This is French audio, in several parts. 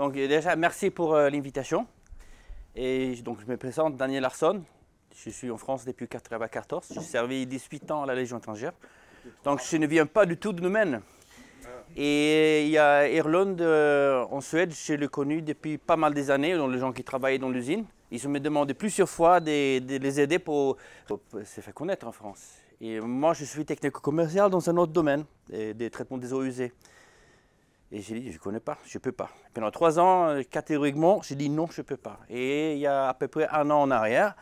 Donc euh, déjà, merci pour euh, l'invitation. Et donc je me présente, Daniel Larson. Je suis en France depuis 1994. J'ai servi 18 ans à la Légion étrangère. Donc je ne viens pas du tout de mêmes ah. Et il y a Irlande, euh, en Suède, je l'ai connu depuis pas mal des années, donc les gens qui travaillaient dans l'usine. Ils me demandé plusieurs fois de, les aider pour, se faire connaître en France. Et moi, je suis technico-commercial dans un autre domaine, des traitements des eaux usées. Et j'ai dit, je ne connais pas, je ne peux pas. Pendant trois ans, euh, catégoriquement, j'ai dit non, je ne peux pas. Et il y a à peu près un an en arrière,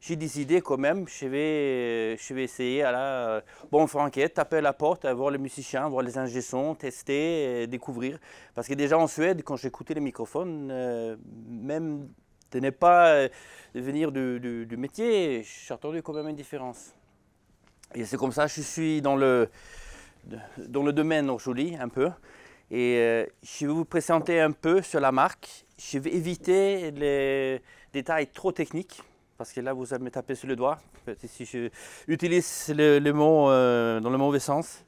j'ai décidé quand même, je vais, euh, je vais essayer à la euh, bon franquette, taper à la porte, voir les musiciens, voir les ingé-sons, tester, découvrir. Parce que déjà en Suède, quand j'écoutais les microphones, même de ne pas venir du, métier, j'ai entendu quand même une différence. Et c'est comme ça, je suis dans le, dans le domaine aujourd'hui, un peu. Et euh, je vais vous présenter un peu sur la marque. Je vais éviter les détails trop techniques parce que là vous allez me taper sur le doigt si je utilise le, mot euh, dans le mauvais sens.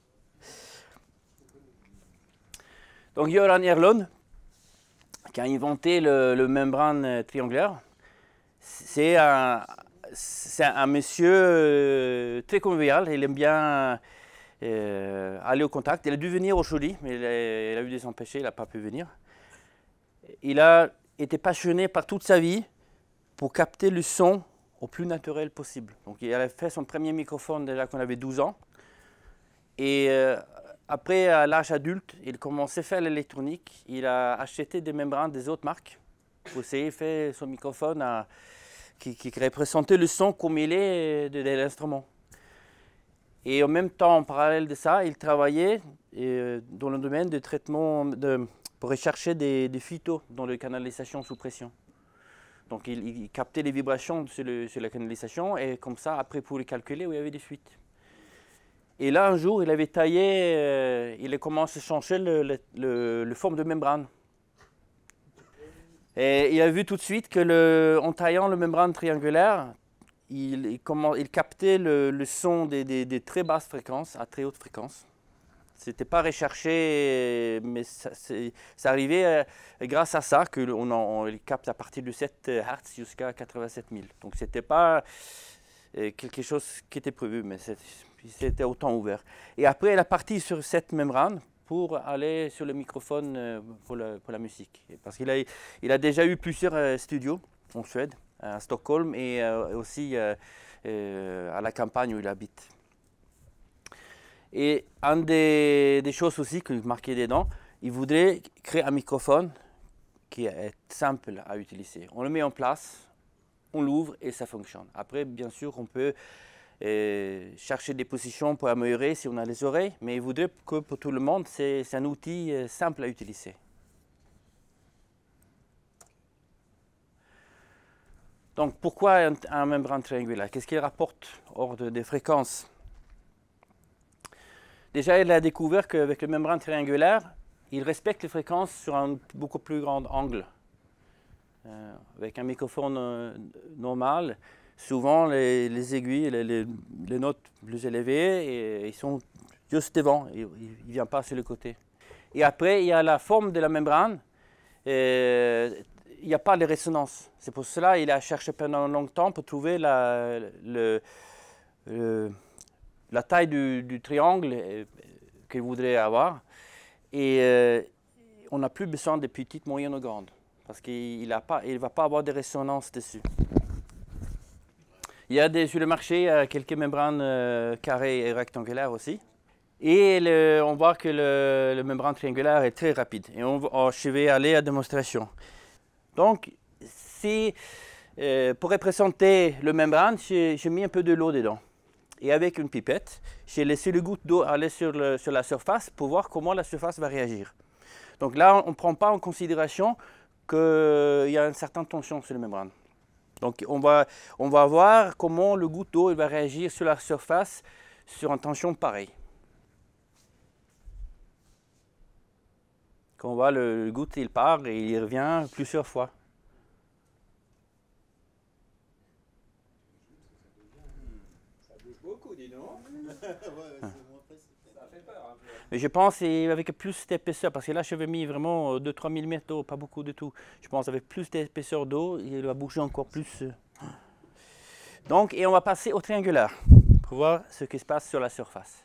Donc Joran Erlon qui a inventé le, membrane euh, triangulaire, c'est un, un, monsieur très convivial, il aime bien euh, aller au contact. Il a dû venir au aujourd'hui, mais il a, eu des empêchés, il n'a pas pu venir. Il a été passionné par toute sa vie pour capter le son au plus naturel possible. Donc il avait fait son premier microphone déjà quand il avait 12 ans. Et euh, après, à l'âge adulte, il commençait à faire l'électronique. Il a acheté des membranes des autres marques pour essayer de faire son microphone à, qui, représentait le son comme il est de, de l'instrument. Et en même temps, en parallèle de ça, il travaillait euh, dans le domaine de traitement de, pour rechercher des, des phytos dans les canalisations sous pression. Donc il, captait les vibrations sur, le, la canalisation et comme ça, après, pour les calculer où il y avait des fuites. Et là, un jour, il avait taillé, euh, il a commencé à changer le, le, forme de membrane. Et il a vu tout de suite que en taillant le membrane triangulaire, il, comment, il captait le, son des, très basses fréquences à très hautes fréquences. C'était pas recherché, mais ça, c'est, arrivé arrivait euh, grâce à ça qu'on on, on capte à partir de 7 Hz jusqu'à 87 000. Donc c'était pas euh, quelque chose qui était prévu, mais c'était, autant ouvert. Et après, a parti sur cette membrane, pour aller sur le microphone euh, pour, la, pour la musique. Parce qu'il a, il a déjà eu plusieurs studios en Suède à Stockholm et euh, aussi euh, euh, à la campagne où il habite. Et une des, choses aussi que vous marquez dedans, il voudrait créer un microphone qui est simple à utiliser. On le met en place, on l'ouvre et ça fonctionne. Après, bien sûr, on peut chercher des positions pour améliorer si on a les oreilles, mais il voudrait que pour tout le monde, c'est un outil simple à utiliser. Donc pourquoi un, membrane triangulaire Qu'est-ce qu'il rapporte hors de, des fréquences Déjà, il a découvert qu'avec le membrane triangulaire, il respecte les fréquences sur un beaucoup plus grand angle. Euh, avec un microphone euh, normal, souvent les, aiguilles, les, notes plus élevées, et, ils sont juste devant, ils ne viennent pas sur le côté. Et après, il y a la forme de la membrane, il n'y a pas de résonance. C'est pour cela qu'il a cherché pendant longtemps pour trouver la, la taille du, triangle euh, qu'il voudrait avoir. Et euh, on n'a plus besoin de petites, moyennes ou grandes, parce qu'il ne pas, il va pas avoir de résonance dessus. Il y a des, sur le marché euh, quelques membranes carrées et rectangulaires aussi. Et on voit que le, membrane triangulaire est très rapide. Et on, je vais aller à la démonstration. Donc, euh, pour représenter le membrane, j'ai mis un peu de l'eau dedans. Et avec une pipette, j'ai laissé le goutte d'eau aller sur, la surface pour voir comment la surface va réagir. Donc là, on ne prend pas en considération qu'il y a une certaine tension sur le membrane. Donc on va, on va voir comment le goutte d'eau va réagir sur la surface sur une tension pareille. on voit le goutte, il part et il revient plusieurs fois. Ça bouge beaucoup, Mais je pense avec plus d'épaisseur, parce que là, je vais mis vraiment 2-3 euh, mm d'eau, pas beaucoup de tout. Je pense avec plus d'épaisseur d'eau, il va bouger encore plus. Donc, et on va passer au triangulaire pour voir ce qui se passe sur la surface.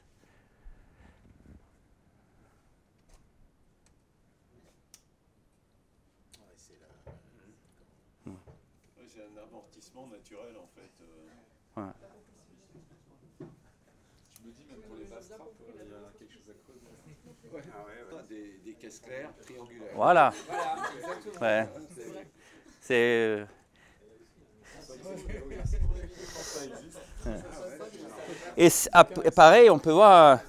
c'est un amortissement naturel en fait. Euh. Ouais. Je me dis, même pour les basses trappes, euh, il y a quelque chose à creuser. Ouais. Ah ouais, Des, des, caisses claires, triangulaires. Voilà. voilà c'est. Euh, et, ah, et pareil, on peut voir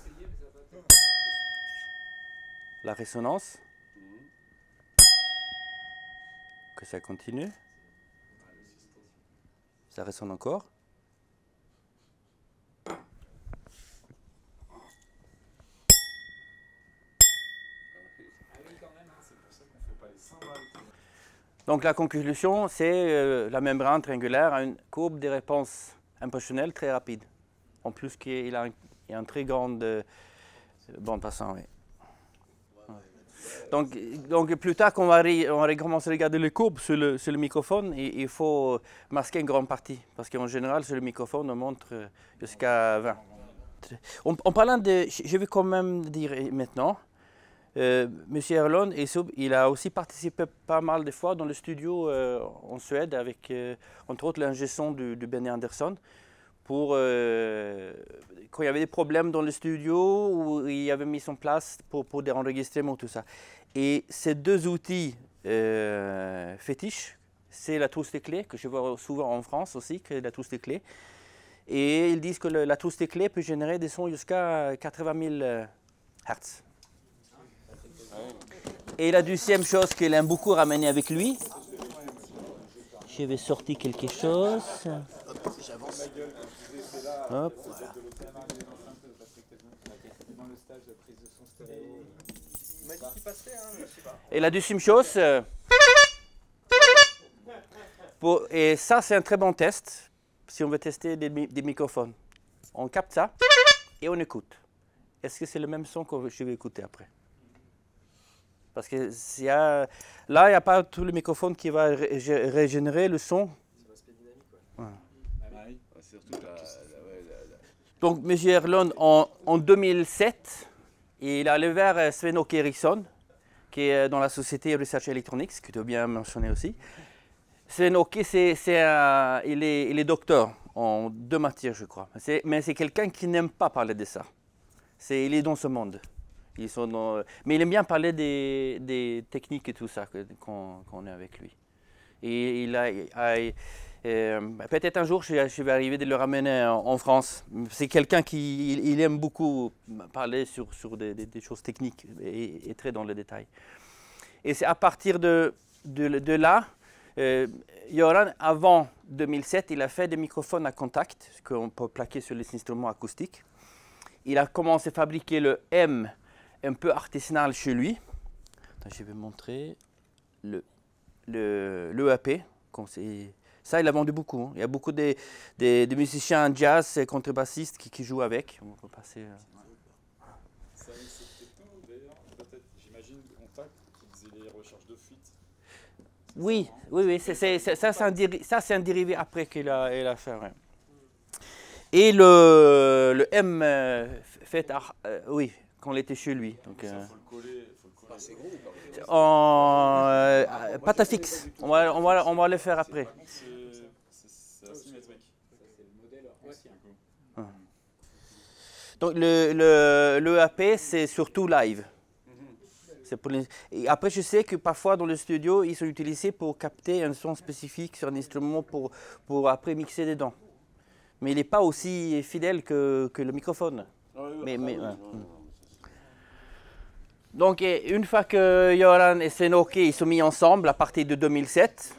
la résonance. Mm-hmm. Que ça continue. Ça résonne encore. Donc la conclusion, c'est euh, la membrane triangulaire a une courbe de réponses impressionnelle très rapide. En plus, il a, un, très grande euh, bande passante. Oui. Donc, donc plus tard, quand on va, commencer à regarder les courbes sur le, microphone, il faut masquer une grande partie, parce qu'en général, sur le microphone, on montre euh, jusqu'à 20. En, parlant de, je vais quand même dire maintenant, euh, Monsieur Erlon, il a aussi participé pas mal de fois dans le studio euh, en Suède avec, euh, entre autres, l'ingé son du Benny Anderson pour euh, quand il y avait des problèmes dans le studio où il avait mis son place pour, pour des enregistrements, tout ça. Et ces deux outils euh, fétiches, c'est la trousse des clés, que je vois souvent en France aussi, que la trousse des clés. Et ils disent que la trousse des clés peut générer des sons jusqu'à 80 000 Hz. Et la deuxième chose qu'il aime beaucoup ramener avec lui, je vais quelque chose. Si j'avance. voilà. Et la deuxième chose, euh, et ça c'est un très bon test si on veut tester des, microphones. On capte ça et on écoute. Est-ce que c'est le même son que je vais écouter après Parce que là, il n'y a pas tout le microphone qui va régénérer le son surtout Donc, M. Erlon, en, 2007, il allé vers euh, Sven Åke qui est euh, dans la société Research Electronics, que tu as bien mentionné aussi. Sven c'est, c'est, il, est, docteur en deux matières, je crois. mais c'est quelqu'un qui n'aime pas parler de ça. C'est, il est dans ce monde. Ils sont mais il aime bien parler des, des techniques et tout ça qu'on, est avec lui. Et il a, il a euh, peut-être un jour, je, vais arriver de le ramener en, France. C'est quelqu'un qui il, aime beaucoup parler sur, sur des, choses techniques et, très dans le détail. Et c'est à partir de, de, là, euh, Yoran, avant 2007, il a fait des microphones à contact qu'on peut plaquer sur les instruments acoustiques. Il a commencé à fabriquer le M un peu artisanal chez lui. je vais montrer le, le, le e AP. Ça, il a vendu beaucoup. Hein. Il y a beaucoup de, de, de musiciens jazz et contrebassistes qui, qui, jouent avec. On peut passer. Euh... Ça, c'était tout d'ailleurs. Hein. Peut-être, j'imagine, contact qui faisait les recherches de fuite. Oui, hein. oui, oui. ça, c'est un, dérivé après qu'il a, il a fait. Ouais. Et le, le M euh, fait, à, euh, oui, quand il était chez lui. Ah, donc, euh, ça, faut le coller, faut le coller. Bah, gros, en, euh, ah, patafix, On va, on, va, on va le faire après. Donc le, le, le e c'est surtout live. Pour après, je sais que parfois dans le studio, ils sont utilisés pour capter un son spécifique sur un instrument pour, pour après mixer dedans. Mais il n'est pas aussi fidèle que, que le microphone. Donc, une fois que Yoran et Senoke ils sont mis ensemble à partir de 2007,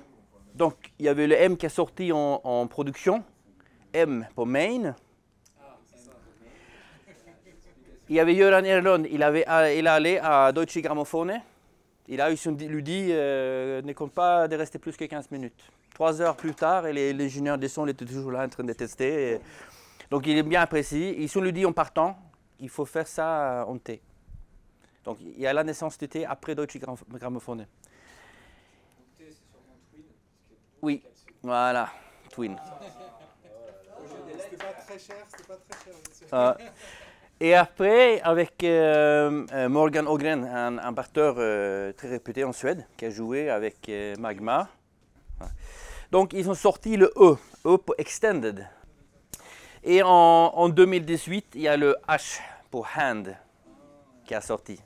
donc il y avait le M qui est sorti en, en production, M pour main. Il y avait Göran Erlon, il, avait, euh, il à Deutsche Grammophone. Et là, ils lui dit euh, ne compte pas de rester plus que 15 minutes. Trois heures plus tard, l'ingénieur les, juniors des sons étaient toujours là en train de tester. Donc il est bien apprécié. Ils lui dit en partant il faut faire ça euh, en thé. Donc il y a la naissance du thé après Deutsche Grammophone. Oui, voilà, Twin. Ah, pas très cher, c'était pas très cher. Et après, avec euh, euh, Morgan Ogren, un, un euh, très réputé en Suède, qui a joué avec Magma. Donc, ils ont sorti le E, E pour Extended. Et en, 2018, il y a le H pour Hand qui a sorti.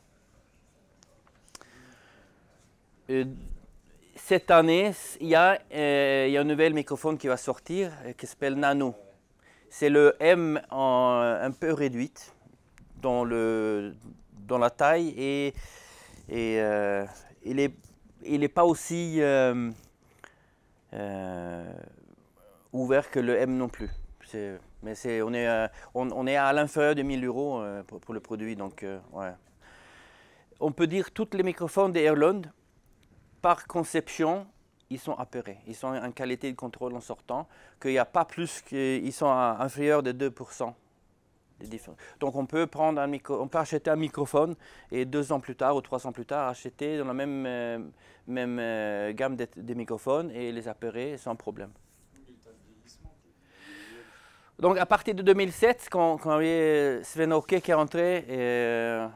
Cette année, il y, a, un nouvel microphone qui va sortir, qui s'appelle Nano. C'est le M un peu réduite dans, le, dans la taille et, et euh, il n'est il est pas aussi euh, euh, ouvert que le M non plus. mais c'est on, est, on, on, est à l'inférieur de 1000 euros pour, le produit. Donc, ouais. On peut dire tous les microphones des Airland par conception, ils sont apérés, Ils sont en qualité de contrôle en sortant, qu'il n'y a pas plus qu'ils sont inférieurs de 2%. Donc on peut, prendre un on peut acheter un microphone et deux ans plus tard ou trois ans plus tard acheter dans la même, euh, même euh, gamme de, microphones et les appairer sans problème. Donc à partir de 2007, quand, quand Sven Oke qui est rentré, et, euh,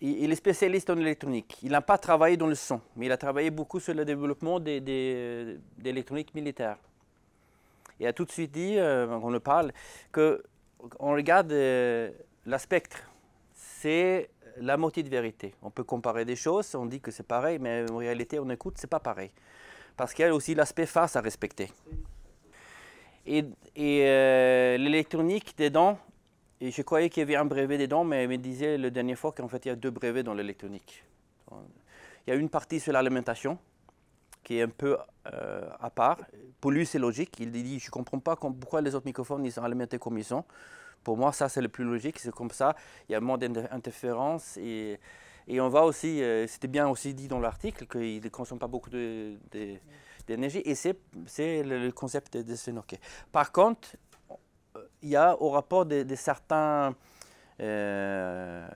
il, est spécialiste en électronique. Il n'a pas travaillé dans le son, mais il a travaillé beaucoup sur le développement des, militaire. Il a tout de suite dit, on le parle, que on regarde euh, l'aspect, C'est la moitié de vérité. On peut comparer des choses, on dit que c'est pareil, mais en réalité, on écoute, c'est pas pareil. Parce qu'il y a aussi l'aspect face à respecter. Et, euh, l'électronique dedans, et je croyais qu'il y avait un brevet dedans, mais il me disait le dernier fois qu'en fait, il y a deux brevets dans l'électronique. Il y a une partie sur l'alimentation, qui est un peu euh, à part. Pour lui, c'est logique. Il dit, je ne comprends pas pourquoi les autres microphones ils sont alimentés comme ils sont. Pour moi, ça, c'est le plus logique. C'est comme ça, il y a moins d'interférences. Et, et, on va aussi, euh, c'était bien aussi dit dans l'article, qu'ils ne consomment pas beaucoup d'énergie. Et c'est le, concept de, de Par contre, il y a au rapport de, certains euh,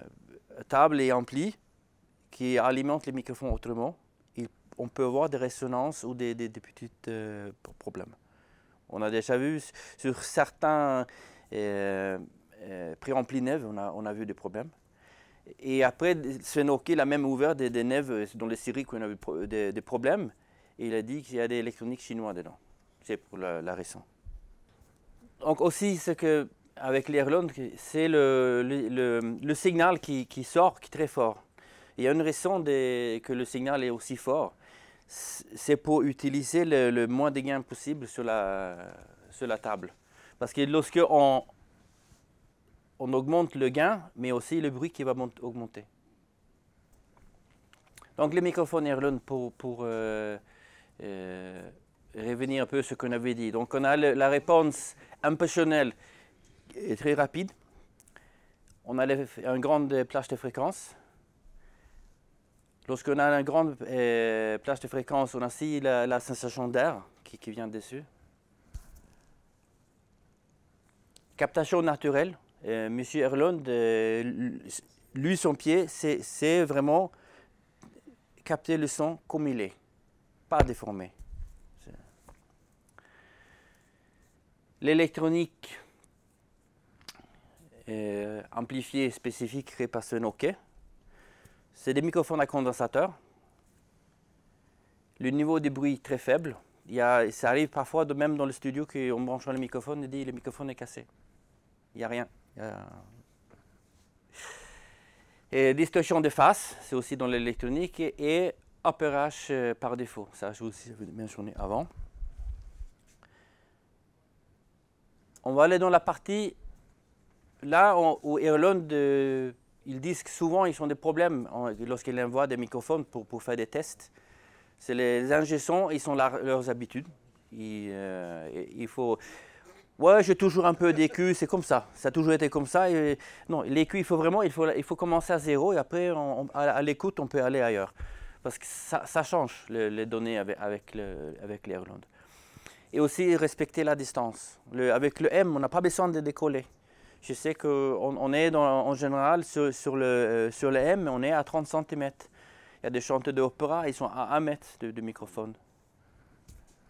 tables et amplis qui alimentent les microphones autrement on peut avoir des résonances ou des, des, petits euh, problèmes. On a déjà vu sur certains pré euh, euh préamplis on a, on a vu des problèmes. Et après, Sven l'a même ouvert des, des neves euh, dans les séries on a eu des, problèmes. Et il a dit qu'il y a des électroniques chinois dedans. C'est pour la, raison. Donc aussi, c'est que avec l'Irlande, c'est le, signal qui, sort qui est très fort. Il y a une raison que le signal est aussi fort c'est pour utiliser le, moins de gains possible sur la, sur la table. Parce que lorsque on, augmente le gain, mais aussi le bruit qui va augmenter. Donc les microphones Erlund pour, euh, euh, revenir un peu à ce qu'on avait dit. Donc on a la réponse impressionnelle et très rapide. On a une grande euh, plage de fréquences. Lorsqu'on a une grande euh, plage de fréquence, on a aussi la, sensation d'air qui, vient dessus. Captation naturelle. Euh, Monsieur Erlund, lui, son pied, c'est vraiment capter le son comme il est, pas déformé. L'électronique euh, amplifiée spécifique créée par ce noquet. C'est des microphones à condensateur. Le niveau de bruit est très faible. Il y ça arrive parfois, même dans le studio, qu'on branche le microphone et dit le microphone est cassé. Il n'y a rien. distorsion de face, c'est aussi dans l'électronique, et opérage euh, par défaut. Ça, je vous ai mentionné avant. On va aller dans la partie là où Erlon ils disent souvent ils ont des problèmes lorsqu'ils envoient des microphones pour, pour faire des tests. C'est les ingé-sons, ils sont leurs habitudes. Euh, il, faut. Ouais, j'ai toujours un peu d'écu, c'est comme ça. Ça a toujours été comme ça. Et, non, l'écu, il faut vraiment, il faut, il faut commencer à zéro et après, à, l'écoute, on peut aller ailleurs. Parce que ça, change les données avec, avec, le, avec l'Irlande. Et aussi respecter la distance. Le, avec le M, on n'a pas besoin de décoller je sais qu'on est en général sur, le, euh, sur le M, on est à 30 cm. Il y a des chanteurs d'opéra, ils sont à 1 mètre de, microphone.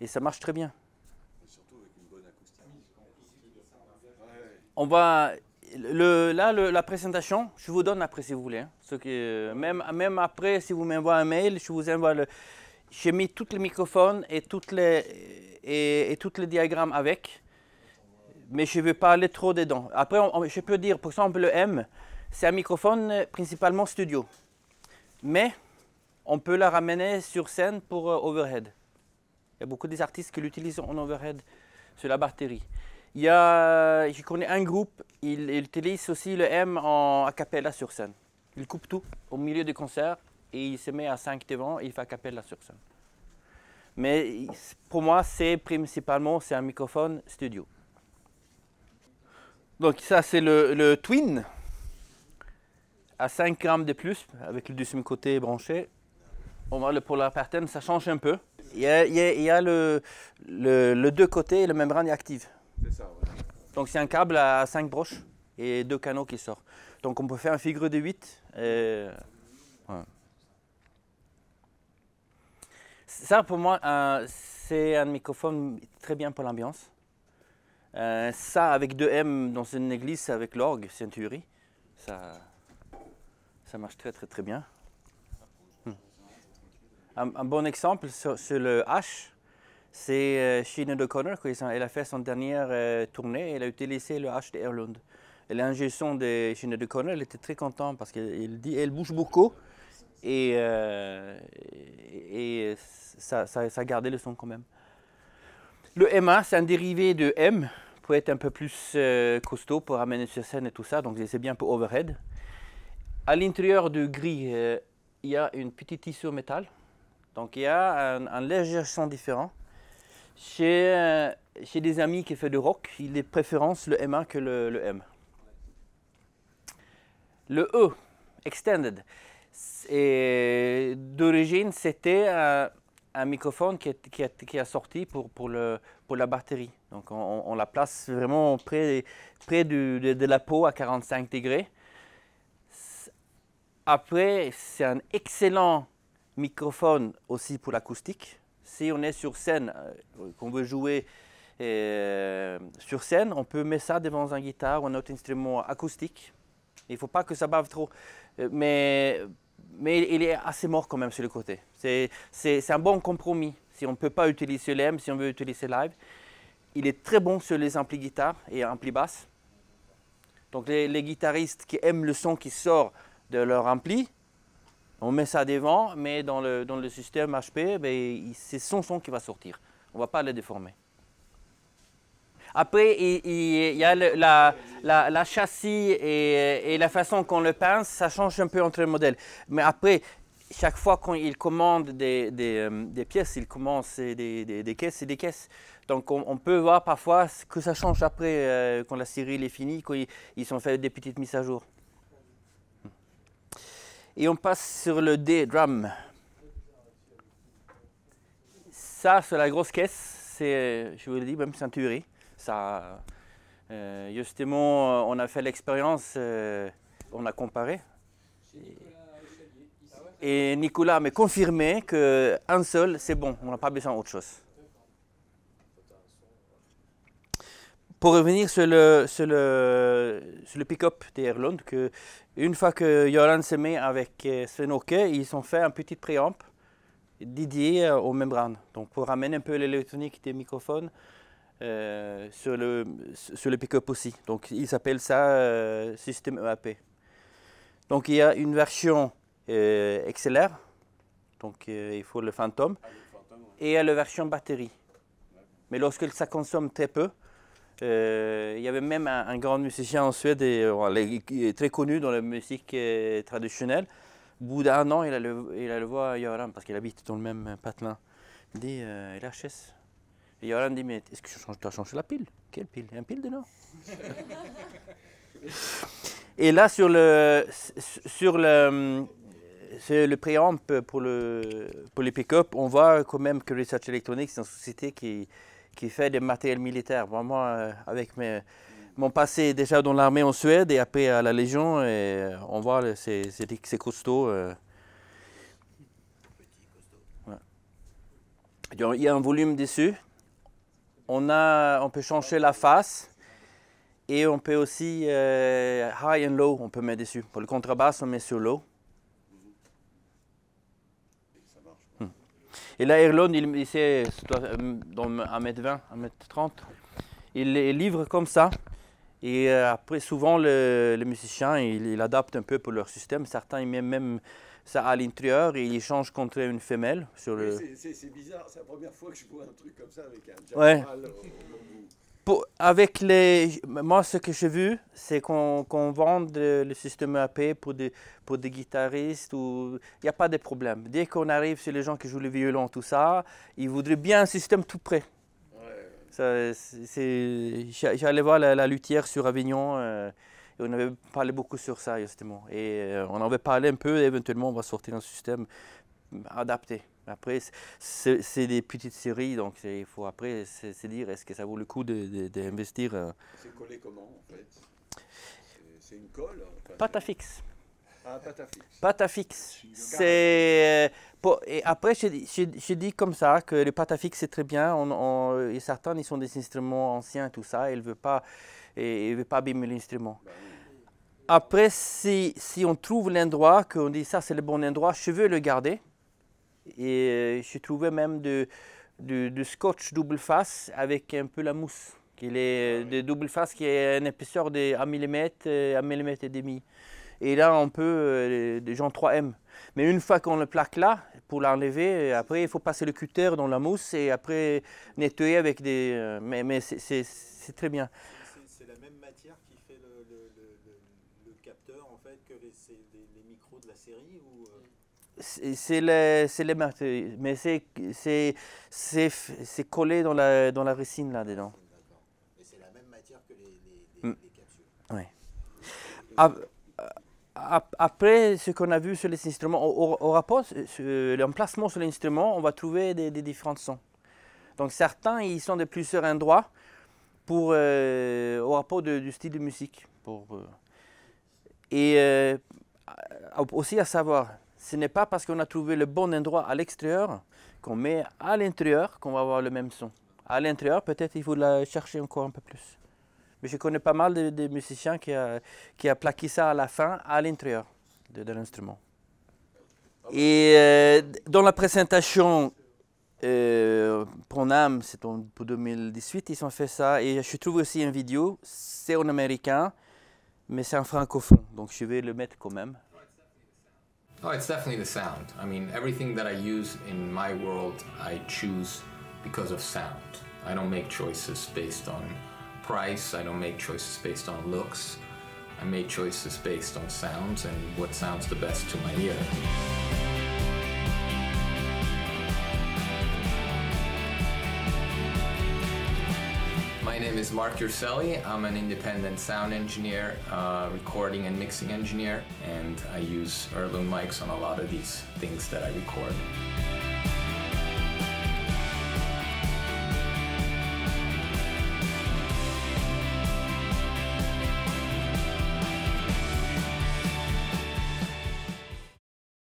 Et ça marche très bien. surtout avec une bonne acoustique. On va, le, là, la présentation, je vous donne après si vous voulez. Hein. Euh, même, même après, si vous m'envoyez un mail, je vous envoie le... J'ai mis tous les microphones et, toutes les, et, et tous les diagrammes avec mais je ne veux pas aller trop dedans. Après, je peux dire, par exemple, le M, c'est un microphone euh, principalement studio. Mais on peut la ramener sur scène pour euh, overhead. Il y a beaucoup d'artistes artistes qui l'utilisent en overhead sur la batterie. Il y a, euh, je connais un groupe, il, utilisent utilise aussi le M en a cappella sur scène. Il coupe tout au milieu du concert et il se met à 5 devant et il fait a cappella sur scène. Mais pour moi, c'est principalement c'est un microphone studio. Donc ça, c'est le, twin à 5 grammes de plus avec le deuxième côté branché. On voit le polar pattern, ça change un peu. Il y a, le, deux côtés et la membrane est active. C'est ça, Donc c'est un câble à 5 broches et deux canaux qui sortent. Donc on peut faire un figure de 8. Euh, ça pour moi, euh, c'est un microphone très bien pour l'ambiance. Euh, ça, avec deux M dans une église, avec l'orgue, c'est Ça, ça marche très, très, très bien. Hmm. Un, bon exemple sur, le H, c'est euh, de Conner, elle a fait son dernière euh, tournée, elle a utilisé le H de Erlund. L'ingé son de de elle était très contente parce qu'elle dit elle bouge beaucoup et, et, ça, ça, ça gardait le son quand même. Le MA, c'est un dérivé de M pour être un peu plus euh, costaud, pour amener sur scène et tout ça. Donc c'est bien un peu overhead. À l'intérieur du gris, euh, il y a une petite tissu métal. Donc il y a un, léger son différent. Chez, euh, chez des amis qui font du rock, il est préférence le MA que le, le M. Le E, Extended, d'origine c'était un, un microphone qui, est, qui, est, a sorti pour, pour, le, pour la batterie. Donc on, la place vraiment près, près de, la peau à 45 degrés. Après, c'est un excellent microphone aussi pour l'acoustique. Si on est sur scène, euh, qu'on veut jouer euh, sur scène, on peut mettre ça devant un guitare ou un autre instrument acoustique. Il ne faut pas que ça bave trop. Euh, mais mais il est assez mort quand même sur le côté. C'est un bon compromis. Si on ne peut pas utiliser l'EM, si on veut utiliser live, il est très bon sur les amplis guitare et amplis basse. Donc les, guitaristes qui aiment le son qui sort de leur ampli, on met ça devant, mais dans le, dans le système HP, ben, c'est son son qui va sortir. On ne va pas le déformer. Après, il, y a le, la, la, châssis et, la façon qu'on le pince, ça change un peu entre les modèles. Mais après, chaque fois qu'il commande des, des, euh, des, pièces, il commence des, des, caisses et des caisses. Donc on, peut voir parfois que ça change après, euh, quand la série est finie, quand ils, ils, ont fait des petites mises à jour. Et on passe sur le D-Drum. Ça, c'est la grosse caisse. C'est, je vous le dis, même ceinturée ça, euh, justement, euh, on a fait l'expérience, euh, on a comparé. Et Nicolas m'a confirmé qu'un seul, c'est bon, on n'a pas besoin d'autre chose. Pour revenir sur le, sur le, sur le pick-up que une fois que Joran se met avec Sven ils ont fait un petit préamp dédié aux membranes, donc pour ramener un peu l'électronique des microphones euh, sur le, sur le pick-up aussi. Donc ils s'appelle ça euh, système EAP. Donc il y a une version euh, XLR, donc euh, il faut le Phantom, ah, et il y a la version batterie. Mais lorsque ça consomme très peu, il y avait même un, grand musicien en Suède, et, est très connu dans la musique traditionnelle. Au bout d'un an, il a le, il a le voix à Yoram, parce qu'il habite dans le même patelin. Il dit, et Yoram dit, mais est-ce que je dois changer la pile Quelle pile Un pile de Et là, sur le, sur le, le préamp pour, le, pour les pick-up, on voit quand même que Research Electronics, c'est une société qui, qui fait des matériels militaires. Vraiment, euh, avec mon passé déjà dans l'armée en Suède et après à la Légion, et euh, on voit c'est costaud. Euh. Il y a un volume dessus, on, a, on peut changer la face et on peut aussi euh, high and low, on peut mettre dessus. Pour le contrebasse, on met sur low. Hmm. Et là, Erlon, il, il sait, euh, dans 1m20, 1m30, il, livre comme ça. Et euh, après, souvent, les musiciens, ils il un peu pour leur système. Certains, ils mettent même ça à l'intérieur et il change contre une femelle sur le. C'est bizarre, c'est la première fois que je vois un truc comme ça avec un ouais. Euh, pour, avec les, moi, ce que j'ai vu, c'est qu'on vende vend le système AP pour des, pour des guitaristes. Il n'y a pas de problème. Dès qu'on arrive sur les gens qui jouent le violon, tout ça, ils voudraient bien un système tout prêt. Ouais. J'allais voir la, la, luthière sur Avignon. Euh, on avait parlé beaucoup sur ça, justement. Et euh, on en avait parlé un peu, et éventuellement, on va sortir un système adapté. Après, c'est des petites séries, donc il faut après se dire est-ce que ça vaut le coup d'investir. De, euh, c'est collé comment, en fait C'est une colle Patafix. Ah, fixe. Euh, et après, je, dit dis comme ça que le Patafix c'est très bien. Et certains, ils sont des instruments anciens, tout ça. Et ils ne veulent pas, et, pas abîmer l'instrument. Ben après, si, on trouve l'endroit, qu'on dit ça c'est le bon endroit, je veux le garder. Et euh, j'ai trouvé même du, scotch double face avec un peu la mousse. Il est euh, de double face qui est une épaisseur de 1 mm, 1 mm et demi. Et là, on peut, euh, des gens 3M. Mais une fois qu'on le plaque là, pour l'enlever, après, il faut passer le cutter dans la mousse et après nettoyer avec des. mais c'est très bien. que les, les, micros de la série ou euh, c'est les, les mais c'est collé dans la, dans la racine là-dedans. Et c'est la même matière que les, mm. capsules. Oui. Euh, après ce qu'on a vu sur les instruments, au, rapport, sur l'emplacement sur l'instrument, on va trouver des, différents sons. Donc certains, ils sont de plusieurs endroits pour, euh, au rapport du style de musique. Pour, et euh, aussi à savoir, ce n'est pas parce qu'on a trouvé le bon endroit à l'extérieur qu'on met à l'intérieur qu'on va avoir le même son. À l'intérieur, peut-être il faut la chercher encore un peu plus. Mais je connais pas mal de, musiciens qui a, plaqué ça à la fin, à l'intérieur de, l'instrument. Et euh, dans la présentation euh, pour Nam, c'est pour 2018, ils ont fait ça. Et je trouve aussi une vidéo, c'est en américain mais c'est un francophone, donc je vais le mettre quand même. Oh, it's definitely the sound. I mean, everything that I use in my world, I choose because of sound. I don't make choices based on price, I don't make choices based on looks. I make choices based on sounds and what sounds the best to my ear. is Mark Urselli. I'm an independent sound engineer, uh, recording and mixing engineer, and I use Erlum mics on a lot of these things that I record.